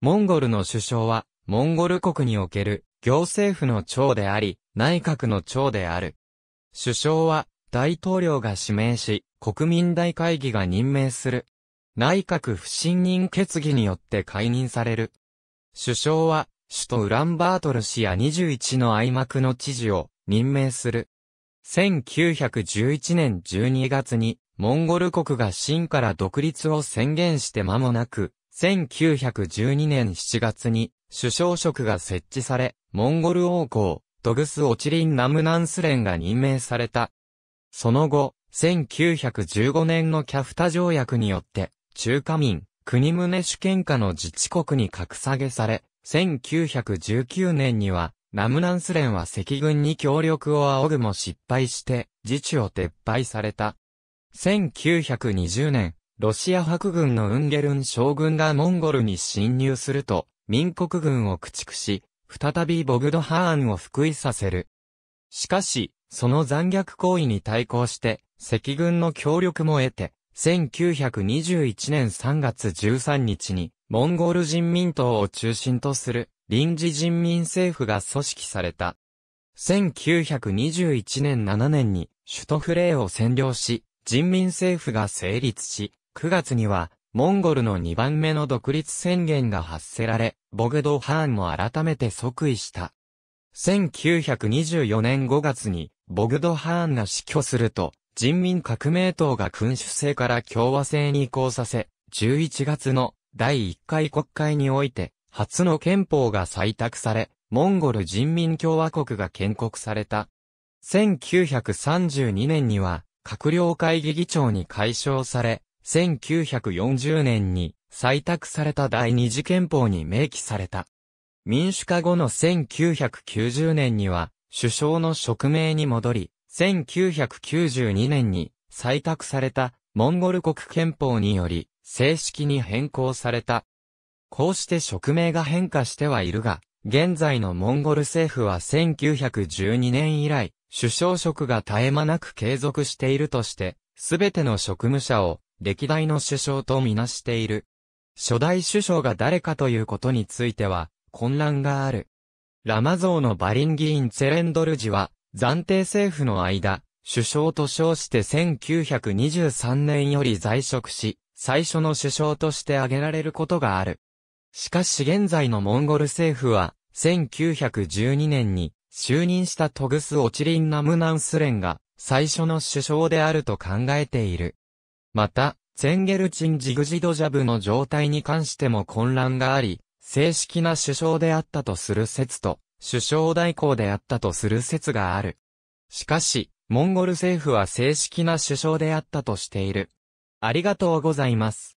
モンゴルの首相は、モンゴル国における行政府の長であり、内閣の長である。首相は、大統領が指名し、国民大会議が任命する。内閣不信任決議によって解任される。首相は、首都ウランバートル市や21の愛幕の知事を任命する。1911年12月に、モンゴル国が清から独立を宣言して間もなく、1912年7月に首相職が設置され、モンゴル王公、ドグス・オチリン・ナムナンス連が任命された。その後、1915年のキャフタ条約によって、中華民、国宗主権下の自治国に格下げされ、1919年には、ナムナンス連は赤軍に協力を仰ぐも失敗して、自治を撤廃された。1920年、ロシア白軍のウンゲルン将軍がモンゴルに侵入すると、民国軍を駆逐し、再びボグドハーンを復位させる。しかし、その残虐行為に対抗して、赤軍の協力も得て、1921年3月13日に、モンゴル人民党を中心とする臨時人民政府が組織された。1921年7年に首都フレーを占領し、人民政府が成立し、9月には、モンゴルの2番目の独立宣言が発せられ、ボグド・ハーンも改めて即位した。1924年5月に、ボグド・ハーンが死去すると、人民革命党が君主制から共和制に移行させ、11月の第1回国会において、初の憲法が採択され、モンゴル人民共和国が建国された。1932年には、閣僚会議議長に解消され、1940年に採択された第二次憲法に明記された。民主化後の1990年には、首相の職名に戻り、1992年に採択されたモンゴル国憲法により正式に変更された。こうして職名が変化してはいるが、現在のモンゴル政府は1912年以来、首相職が絶え間なく継続しているとして、すべての職務者を歴代の首相とみなしている。初代首相が誰かということについては、混乱がある。ラマゾーのバリン議員ツェレンドルジは、暫定政府の間、首相と称して1923年より在職し、最初の首相として挙げられることがある。しかし現在のモンゴル政府は、1912年に就任したトグス・オチリン・ナムナンスレンが最初の首相であると考えている。また、ツェンゲルチン・ジグジドジャブの状態に関しても混乱があり、正式な首相であったとする説と、首相代行であったとする説がある。しかし、モンゴル政府は正式な首相であったとしている。ありがとうございます。